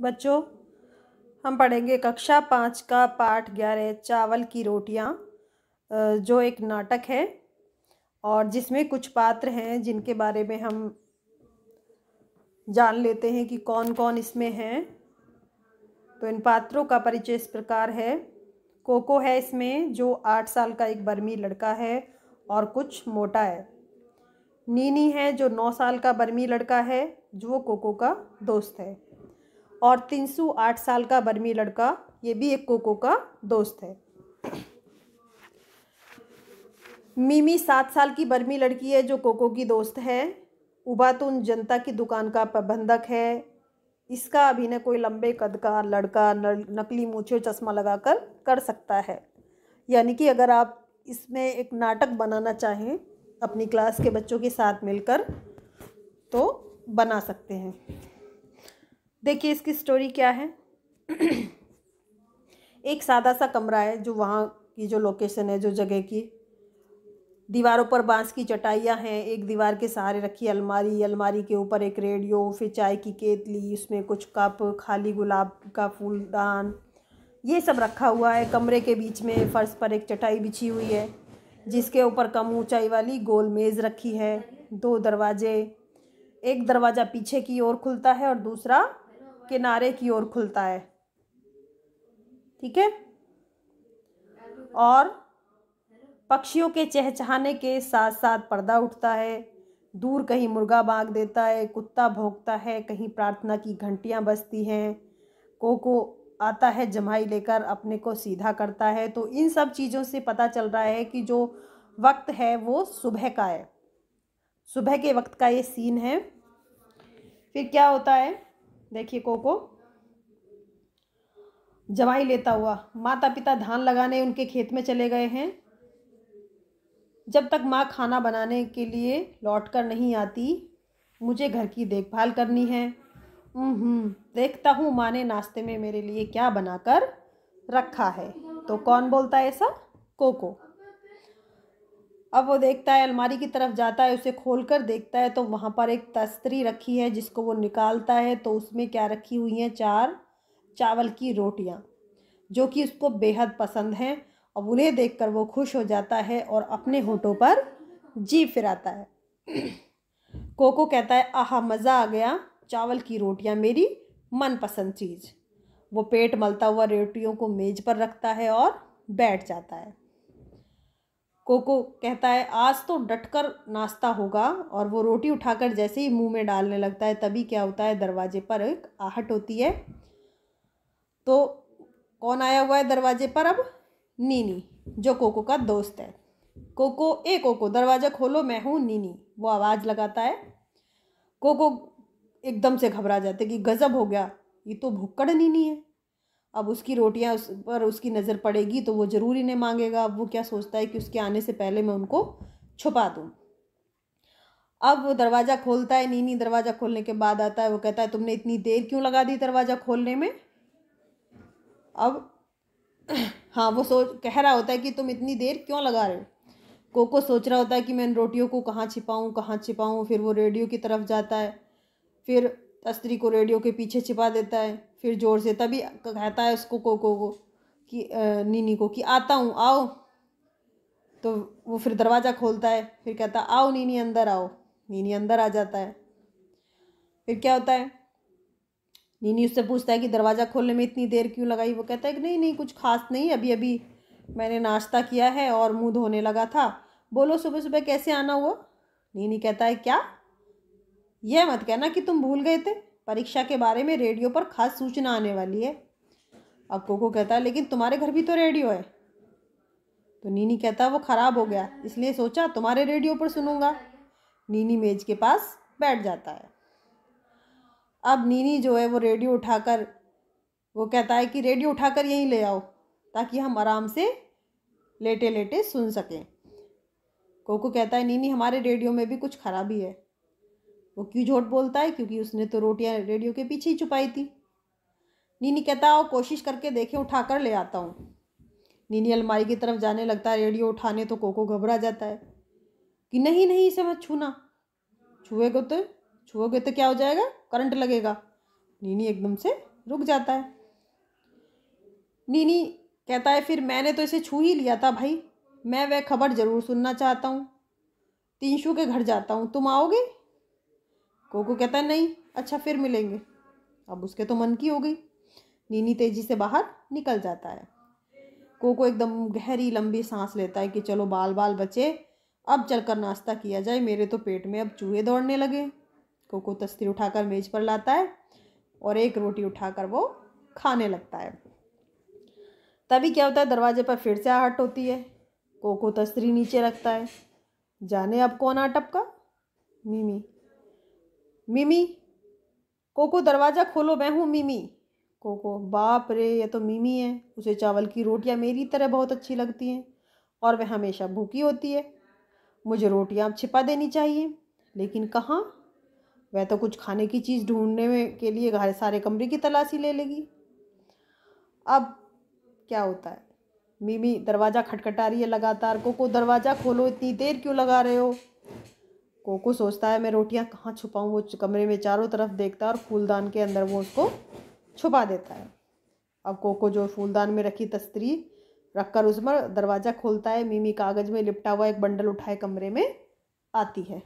बच्चों हम पढ़ेंगे कक्षा पाँच का पाठ ग्यारह चावल की रोटियां जो एक नाटक है और जिसमें कुछ पात्र हैं जिनके बारे में हम जान लेते हैं कि कौन कौन इसमें हैं तो इन पात्रों का परिचय इस प्रकार है कोको है इसमें जो आठ साल का एक बर्मी लड़का है और कुछ मोटा है नीनी है जो नौ साल का बर्मी लड़का है जो कोको का दोस्त है और सौ आठ साल का बर्मी लड़का ये भी एक कोको का दोस्त है मिमी सात साल की बर्मी लड़की है जो कोको की दोस्त है उबातुन जनता की दुकान का प्रबंधक है इसका अभिनय कोई लंबे कद का लड़का नकली मूछे चश्मा लगाकर कर सकता है यानी कि अगर आप इसमें एक नाटक बनाना चाहें अपनी क्लास के बच्चों के साथ मिलकर तो बना सकते हैं देखिए इसकी स्टोरी क्या है एक सादा सा कमरा है जो वहाँ की जो लोकेशन है जो जगह की दीवारों पर बांस की चटाइयाँ हैं एक दीवार के सहारे रखी अलमारी अलमारी के ऊपर एक रेडियो फिर चाय की केतली उसमें कुछ कप खाली गुलाब का फूलदान ये सब रखा हुआ है कमरे के बीच में फर्श पर एक चटाई बिछी हुई है जिसके ऊपर कम ऊंचाई वाली गोल मेज़ रखी है दो दरवाजे एक दरवाज़ा पीछे की ओर खुलता है और दूसरा किनारे की ओर खुलता है ठीक है और पक्षियों के चहचहाने के साथ साथ पर्दा उठता है दूर कहीं मुर्गा बाग देता है कुत्ता भोंकता है कहीं प्रार्थना की घंटियां बजती हैं कोको आता है जमाई लेकर अपने को सीधा करता है तो इन सब चीज़ों से पता चल रहा है कि जो वक्त है वो सुबह का है सुबह के वक्त का ये सीन है फिर क्या होता है देखिए कोको जवाई लेता हुआ माता पिता धान लगाने उनके खेत में चले गए हैं जब तक माँ खाना बनाने के लिए लौट कर नहीं आती मुझे घर की देखभाल करनी है देखता हूँ माँ ने नाश्ते में मेरे लिए क्या बनाकर रखा है तो कौन बोलता है ऐसा कोको अब वो देखता है अलमारी की तरफ जाता है उसे खोल कर देखता है तो वहाँ पर एक तस्तरी रखी है जिसको वो निकालता है तो उसमें क्या रखी हुई हैं चार चावल की रोटियाँ जो कि उसको बेहद पसंद हैं अब उन्हें देखकर वो खुश हो जाता है और अपने होठों पर जी फिराता है कोको कहता है आह मज़ा आ गया चावल की रोटियाँ मेरी मनपसंद चीज़ वो पेट मलता हुआ रोटियों को मेज़ पर रखता है और बैठ जाता है कोको कहता है आज तो डटकर नाश्ता होगा और वो रोटी उठाकर जैसे ही मुंह में डालने लगता है तभी क्या होता है दरवाजे पर एक आहट होती है तो कौन आया हुआ है दरवाजे पर अब नीनी जो कोको का दोस्त है कोको ए कोको दरवाज़ा खोलो मैं हूँ नीनी वो आवाज़ लगाता है कोको एकदम से घबरा जाते कि गज़ब हो गया ये तो भुक्कड़ नीनी है अब उसकी रोटियां उस पर उसकी नज़र पड़ेगी तो वो ज़रूर इन्हें मांगेगा अब वो क्या सोचता है कि उसके आने से पहले मैं उनको छुपा दूँ अब वो दरवाज़ा खोलता है नीनी दरवाज़ा खोलने के बाद आता है वो कहता है तुमने इतनी देर क्यों लगा दी दरवाज़ा खोलने में अब हाँ वो सोच कह रहा होता है कि तुम इतनी देर क्यों लगा रहे हो कोको सोच रहा होता है कि मैं इन रोटियों को कहाँ छिपाऊँ कहाँ छिपाऊँ फिर वो रेडियो की तरफ जाता है फिर तस्त्री को रेडियो के पीछे छिपा देता है फिर ज़ोर से तभी कहता है उसको कोको को कि नीनी को कि आता हूँ आओ तो वो फिर दरवाज़ा खोलता है फिर कहता है आओ नीनी अंदर आओ नीनी अंदर आ जाता है फिर क्या होता है नीनी उससे पूछता है कि दरवाज़ा खोलने में इतनी देर क्यों लगाई वो कहता है कि नहीं नहीं कुछ खास नहीं अभी अभी मैंने नाश्ता किया है और मुंह धोने लगा था बोलो सुबह सुबह कैसे आना हुआ नीनी कहता है क्या यह मत कहना कि तुम भूल गए थे परीक्षा के बारे में रेडियो पर खास सूचना आने वाली है अब कोको कहता है लेकिन तुम्हारे घर भी तो रेडियो है तो नीनी कहता वो ख़राब हो गया इसलिए सोचा तुम्हारे रेडियो पर सुनूंगा नीनी मेज के पास बैठ जाता है अब नीनी जो है वो रेडियो उठाकर वो कहता है कि रेडियो उठाकर यहीं ले आओ ताकि हम आराम से लेटे लेटे सुन सकें कोको कहता है नीनी हमारे रेडियो में भी कुछ खराबी है वो क्यों झूठ बोलता है क्योंकि उसने तो रोटियां रेडियो के पीछे ही छुपाई थी नीनी कहता आओ कोशिश करके देखें उठा कर ले आता हूँ नीनी अलमारी की तरफ जाने लगता है रेडियो उठाने तो कोको घबरा जाता है कि नहीं नहीं इसे मत छूना छुएगे तो छुओगे तो क्या हो जाएगा करंट लगेगा नीनी एकदम से रुक जाता है नीनी कहता है फिर मैंने तो इसे छू ही लिया था भाई मैं वह खबर ज़रूर सुनना चाहता हूँ शू के घर जाता हूँ तुम आओगे कोको कहता है नहीं अच्छा फिर मिलेंगे अब उसके तो मन की हो गई नीनी तेज़ी से बाहर निकल जाता है कोको एकदम गहरी लंबी सांस लेता है कि चलो बाल बाल बचे अब चलकर नाश्ता किया जाए मेरे तो पेट में अब चूहे दौड़ने लगे कोको तस्तीर उठाकर मेज़ पर लाता है और एक रोटी उठाकर वो खाने लगता है तभी क्या होता है दरवाजे पर फिर से आहट होती है कोको तस्त्री नीचे रखता है जाने अब कौन का नीनी मिमी कोको दरवाज़ा खोलो मैं हूँ मिमी कोको बाप रे ये तो मिमी है उसे चावल की रोटियाँ मेरी तरह बहुत अच्छी लगती हैं और वह हमेशा भूखी होती है मुझे रोटियाँ छिपा देनी चाहिए लेकिन कहाँ वह तो कुछ खाने की चीज़ ढूंढने के लिए घर सारे कमरे की तलाशी ले लेगी अब क्या होता है मिमी दरवाज़ा खटखटा रही है लगातार कोको दरवाज़ा खोलो इतनी देर क्यों लगा रहे हो कोको सोचता है मैं रोटियां कहाँ छुपाऊँ वो कमरे में चारों तरफ देखता है और फूलदान के अंदर वो उसको छुपा देता है अब कोको जो फूलदान में रखी तस्तरी रखकर उसमें दरवाज़ा खोलता है मीमी कागज़ में लिपटा हुआ एक बंडल उठाए कमरे में आती है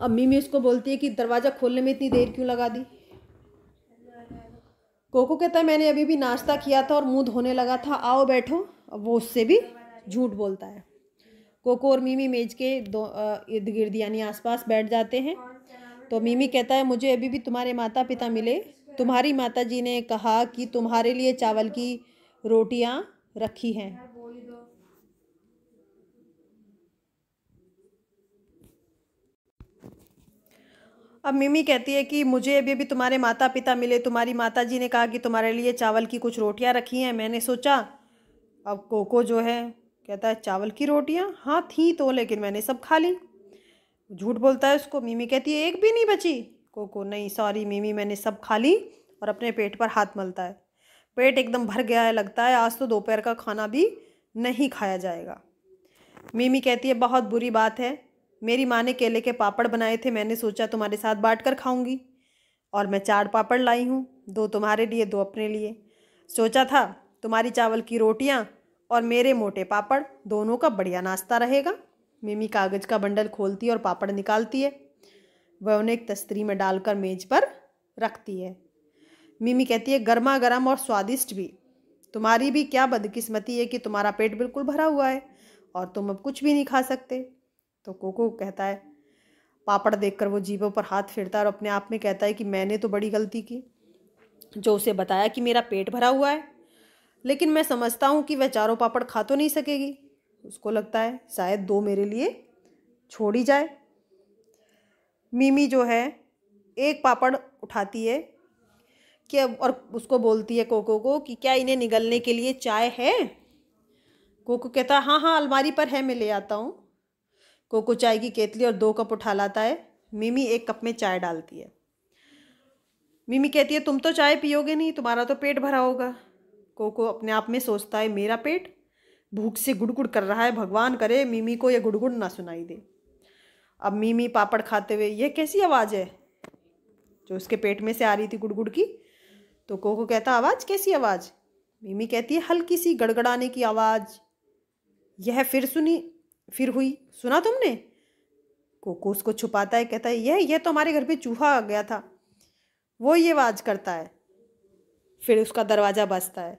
अब मीमी उसको बोलती है कि दरवाज़ा खोलने में इतनी देर क्यों लगा दी कोको कहता है मैंने अभी भी नाश्ता किया था और मुंह धोने लगा था आओ बैठो अब वो उससे भी झूठ बोलता है कोको और मीमी मेज के दो इर्द गिर्द यानी आसपास बैठ जाते हैं तो मीमी कहता है मुझे अभी भी तुम्हारे माता पिता मिले तुम्हारी माता जी ने कहा कि तुम्हारे लिए चावल की रोटियां रखी हैं अब मिमी कहती है कि मुझे अभी अभी तुम्हारे माता पिता मिले तुम्हारी माता जी ने कहा कि तुम्हारे लिए चावल की कुछ रोटियां रखी हैं मैंने सोचा अब कोको जो है कहता है चावल की रोटियाँ हाँ थी तो लेकिन मैंने सब खा ली झूठ बोलता है उसको मीमी कहती है एक भी नहीं बची कोको नहीं सॉरी मीमी मैंने सब खा ली और अपने पेट पर हाथ मलता है पेट एकदम भर गया है लगता है आज तो दोपहर का खाना भी नहीं खाया जाएगा मीमी कहती है बहुत बुरी बात है मेरी माँ ने केले के पापड़ बनाए थे मैंने सोचा तुम्हारे साथ बांट कर खाऊंगी और मैं चार पापड़ लाई हूँ दो तुम्हारे लिए दो अपने लिए सोचा था तुम्हारी चावल की रोटियाँ और मेरे मोटे पापड़ दोनों का बढ़िया नाश्ता रहेगा मिमी कागज़ का बंडल खोलती है और पापड़ निकालती है वह उन्हें एक तस्तरी में डालकर मेज़ पर रखती है मिमी कहती है गर्मा गर्म और स्वादिष्ट भी तुम्हारी भी क्या बदकिस्मती है कि तुम्हारा पेट बिल्कुल भरा हुआ है और तुम अब कुछ भी नहीं खा सकते तो कोको कहता है पापड़ देखकर वो जीवों पर हाथ फिरता है और अपने आप में कहता है कि मैंने तो बड़ी गलती की जो उसे बताया कि मेरा पेट भरा हुआ है लेकिन मैं समझता हूँ कि वह चारों पापड़ खा तो नहीं सकेगी उसको लगता है शायद दो मेरे लिए छोड़ी जाए मीमी जो है एक पापड़ उठाती है कि और उसको बोलती है कोको को कि क्या इन्हें निगलने के लिए चाय है कोको कहता है हाँ हाँ अलमारी पर है मैं ले आता हूँ कोको चाय की केतली और दो कप उठा लाता है मिमी एक कप में चाय डालती है मिमी कहती है तुम तो चाय पियोगे नहीं तुम्हारा तो पेट भरा होगा को को अपने आप में सोचता है मेरा पेट भूख से गुड़गुड़ कर रहा है भगवान करे मिमी को यह गुड़गुड़ ना सुनाई दे अब मिमी पापड़ खाते हुए यह कैसी आवाज़ है जो उसके पेट में से आ रही थी गुड़गुड़ की तो कोको कहता आवाज़ कैसी आवाज़ मिमी कहती है हल्की सी गड़गड़ाने की आवाज़ यह फिर सुनी फिर हुई सुना तुमने कोको उसको छुपाता है कहता है यह यह तो हमारे घर पे चूहा आ गया था वो ये आवाज़ करता है फिर उसका दरवाज़ा बजता है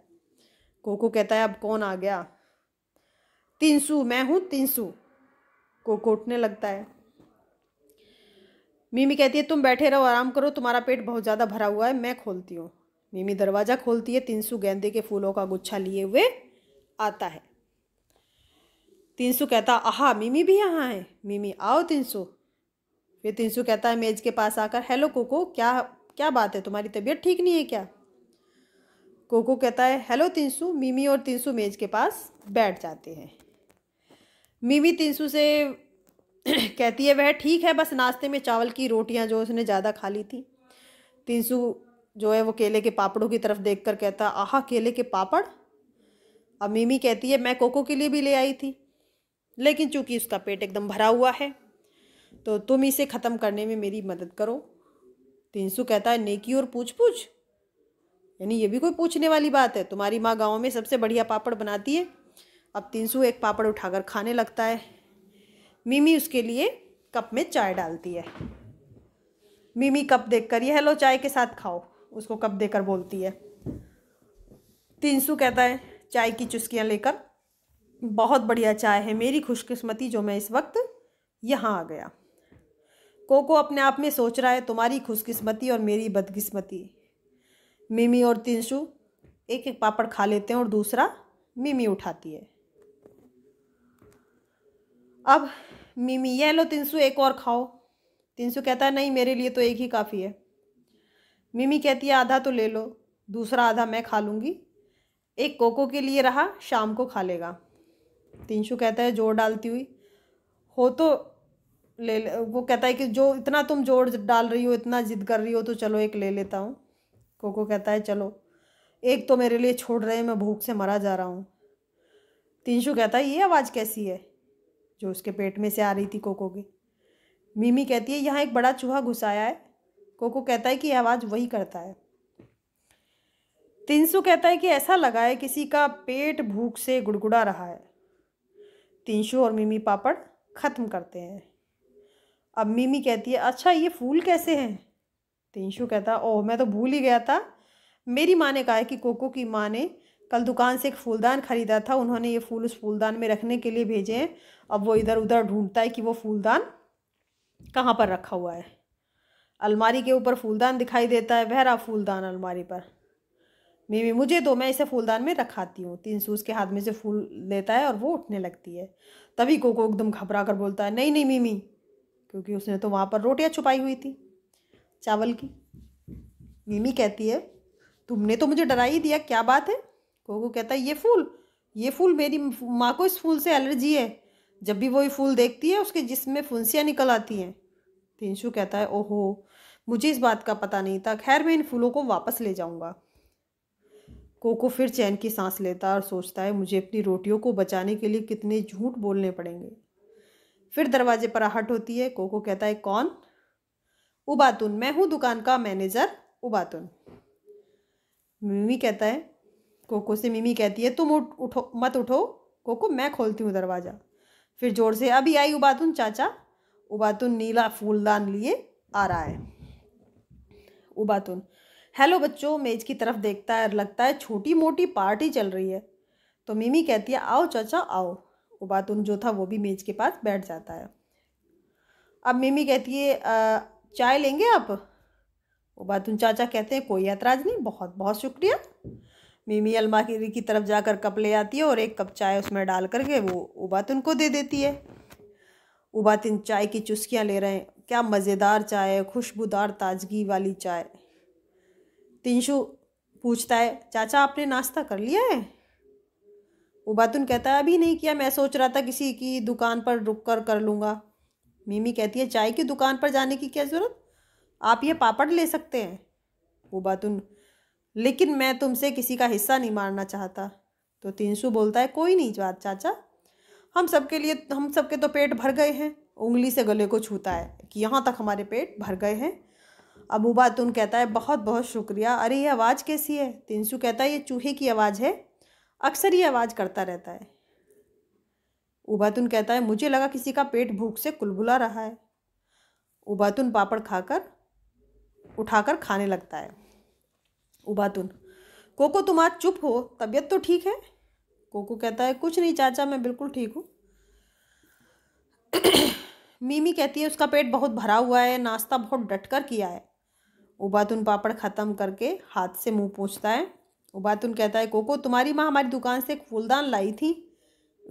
कोको कहता है अब कौन आ गया तिनसू मैं हूँ तिनसू कोको उठने लगता है मीमी कहती है तुम बैठे रहो आराम करो तुम्हारा पेट बहुत ज़्यादा भरा हुआ है मैं खोलती हूँ मीमी दरवाज़ा खोलती है तिनसू गेंदे के फूलों का गुच्छा लिए हुए आता है तिनसू कहता आहा मीमी भी यहाँ है मीमी आओ तिनसू फिर तिनसू कहता है मेज़ के पास आकर हेलो कोको क्या क्या बात है तुम्हारी तबीयत ठीक नहीं है क्या कोको कहता है हेलो तिनसु मिमी और तिनसु मेज के पास बैठ जाते हैं मिमी तिनसु से कहती है वह ठीक है बस नाश्ते में चावल की रोटियां जो उसने ज़्यादा खा ली थी तिनसु जो है वो केले के पापड़ों की तरफ देख कर कहता आह केले के पापड़ अब मिमी कहती है मैं कोको के लिए भी ले आई थी लेकिन चूंकि उसका पेट एकदम भरा हुआ है तो तुम इसे ख़त्म करने में मेरी मदद करो तिनसु कहता है नेकी और पूछ पूछ यानी ये भी कोई पूछने वाली बात है तुम्हारी माँ गाँव में सबसे बढ़िया पापड़ बनाती है अब तीनसू एक पापड़ उठाकर खाने लगता है मिमी उसके लिए कप में चाय डालती है मिमी कप देख कर ये हेलो चाय के साथ खाओ उसको कप देकर बोलती है तीनसू कहता है चाय की चुस्कियाँ लेकर बहुत बढ़िया चाय है मेरी खुशकिस्मती जो मैं इस वक्त यहाँ आ गया कोको अपने आप में सोच रहा है तुम्हारी खुशकिस्मती और मेरी बदकिस्मती मिमी और तिनसु एक एक पापड़ खा लेते हैं और दूसरा मिमी उठाती है अब मिमी ये लो तिनसु एक और खाओ तिनसु कहता है नहीं मेरे लिए तो एक ही काफ़ी है मिमी कहती है आधा तो ले लो दूसरा आधा मैं खा लूँगी एक कोको के लिए रहा शाम को खा लेगा तिनसु कहता है जोर डालती हुई हो तो ले, ले वो कहता है कि जो इतना तुम जोर डाल रही हो इतना जिद कर रही हो तो चलो एक ले लेता हूँ कोको कहता है चलो एक तो मेरे लिए छोड़ रहे मैं भूख से मरा जा रहा हूँ तीनशु कहता है ये आवाज़ कैसी है जो उसके पेट में से आ रही थी कोको की मीमी कहती है यहाँ एक बड़ा चूहा घुसाया है कोको कहता है कि आवाज़ वही करता है तिनसु कहता है कि ऐसा लगा है किसी का पेट भूख से गुड़गुड़ा रहा है तिनशु और मिमी पापड़ ख़त्म करते हैं अब मिमी कहती है अच्छा ये फूल कैसे हैं तो इंशू कहता ओह मैं तो भूल ही गया था मेरी माँ ने कहा है कि कोको की माँ ने कल दुकान से एक फूलदान ख़रीदा था उन्होंने ये फूल उस फूलदान में रखने के लिए भेजे हैं अब वो इधर उधर ढूंढता है कि वो फूलदान कहाँ पर रखा हुआ है अलमारी के ऊपर फूलदान दिखाई देता है बहरा फूलदान अलमारी पर मीमी मुझे दो मैं इसे फूलदान में रखाती हूँ तीन सूस के हाथ में से फूल लेता है और वो उठने लगती है तभी कोको एकदम घबरा कर बोलता है नहीं नहीं मीमी क्योंकि उसने तो वहाँ पर रोटियाँ छुपाई हुई थी चावल की मिमी कहती है तुमने तो मुझे डरा ही दिया क्या बात है कोको कहता है ये फूल ये फूल मेरी माँ को इस फूल से एलर्जी है जब भी वो ये फूल देखती है उसके जिसमें फुंसियाँ निकल आती हैं तिनशु कहता है ओहो मुझे इस बात का पता नहीं था खैर मैं इन फूलों को वापस ले जाऊँगा कोको फिर चैन की सांस लेता है और सोचता है मुझे अपनी रोटियों को बचाने के लिए कितने झूठ बोलने पड़ेंगे फिर दरवाजे पर आहट होती है कोको कहता है कौन उबातुन मैं हूँ दुकान का मैनेजर उबातुन मिमी कहता है कोको से मिमी कहती है तुम उठ उठो मत उठो कोको मैं खोलती हूँ दरवाज़ा फिर जोर से अभी आई उबातुन चाचा उबातुन नीला फूलदान लिए आ रहा है उबातुन हेलो बच्चों मेज की तरफ देखता है लगता है छोटी मोटी पार्टी चल रही है तो मिमी कहती है आओ चाचा आओ उबातुन जो था वो भी मेज के पास बैठ जाता है अब मिमी कहती है चाय लेंगे आप उन चाचा कहते हैं कोई ऐतराज नहीं बहुत बहुत शुक्रिया मिमी अलमारी की तरफ जाकर कप ले आती है और एक कप चाय उसमें डाल करके वो बात उनको दे देती है इन चाय की चुस्कियाँ ले रहे हैं क्या मज़ेदार चाय है खुशबूदार ताजगी वाली चाय तिंशु पूछता है चाचा आपने नाश्ता कर लिया है उबातुन कहता है अभी नहीं किया मैं सोच रहा था किसी की दुकान पर रुक कर कर लूँगा मीमी कहती है चाय की दुकान पर जाने की क्या ज़रूरत आप ये पापड़ ले सकते हैं वो उन लेकिन मैं तुमसे किसी का हिस्सा नहीं मारना चाहता तो तीनसु बोलता है कोई नहीं बात चाचा हम सबके लिए हम सबके तो पेट भर गए हैं उंगली से गले को छूता है कि यहाँ तक हमारे पेट भर गए हैं अब उबातुन कहता है बहुत बहुत शुक्रिया अरे ये आवाज़ कैसी है तिनसु कहता है ये चूहे की आवाज़ है अक्सर ये आवाज़ करता रहता है उबातुन कहता है मुझे लगा किसी का पेट भूख से कुलबुला रहा है उबातुन पापड़ खाकर उठाकर खाने लगता है उबातुन कोको तुम आज चुप हो तबीयत तो ठीक है कोको कहता है कुछ नहीं चाचा मैं बिल्कुल ठीक हूँ मीमी कहती है उसका पेट बहुत भरा हुआ है नाश्ता बहुत डट कर किया है उबातुन पापड़ ख़त्म करके हाथ से मुंह पूछता है उबातुन कहता है कोको तुम्हारी माँ हमारी दुकान से एक फूलदान लाई थी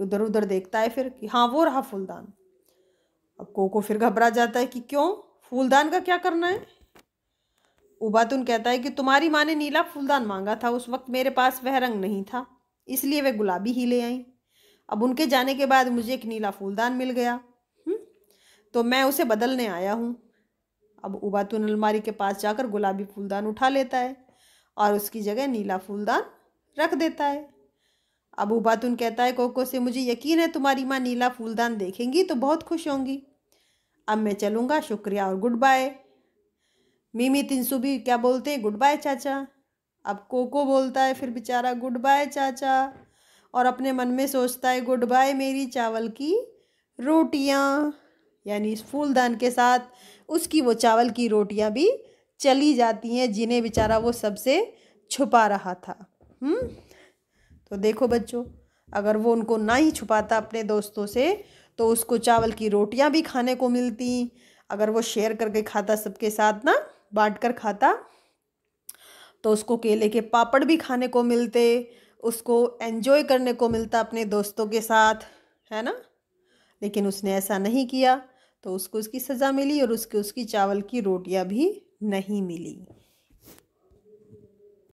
इधर उधर देखता है फिर कि हाँ वो रहा फूलदान अब कोको फिर घबरा जाता है कि क्यों फूलदान का क्या करना है उबातुन कहता है कि तुम्हारी माँ ने नीला फूलदान मांगा था उस वक्त मेरे पास वह रंग नहीं था इसलिए वह गुलाबी ही ले आई अब उनके जाने के बाद मुझे एक नीला फूलदान मिल गया हुँ? तो मैं उसे बदलने आया हूँ अब उबातुन अलमारी के पास जाकर गुलाबी फूलदान उठा लेता है और उसकी जगह नीला फूलदान रख देता है अब उबातुन कहता है कोको से मुझे यकीन है तुम्हारी माँ नीला फूलदान देखेंगी तो बहुत खुश होंगी अब मैं चलूँगा शुक्रिया और गुड बाय मिमी तीन भी क्या बोलते हैं गुड बाय चाचा अब कोको बोलता है फिर बेचारा गुड बाय चाचा और अपने मन में सोचता है गुड बाय मेरी चावल की रोटियाँ यानी फूलदान के साथ उसकी वो चावल की रोटियाँ भी चली जाती हैं जिन्हें बेचारा वो सबसे छुपा रहा था हुँ? हम्म? तो देखो बच्चों अगर वो उनको ना ही छुपाता अपने दोस्तों से तो उसको चावल की रोटियां भी खाने को मिलती अगर वो शेयर करके खाता सबके साथ ना बांट कर खाता तो उसको केले के पापड़ भी खाने को मिलते उसको एन्जॉय करने को मिलता अपने दोस्तों के साथ है ना लेकिन उसने ऐसा नहीं किया तो उसको उसकी सज़ा मिली और उसके उसकी चावल की रोटियां भी नहीं मिली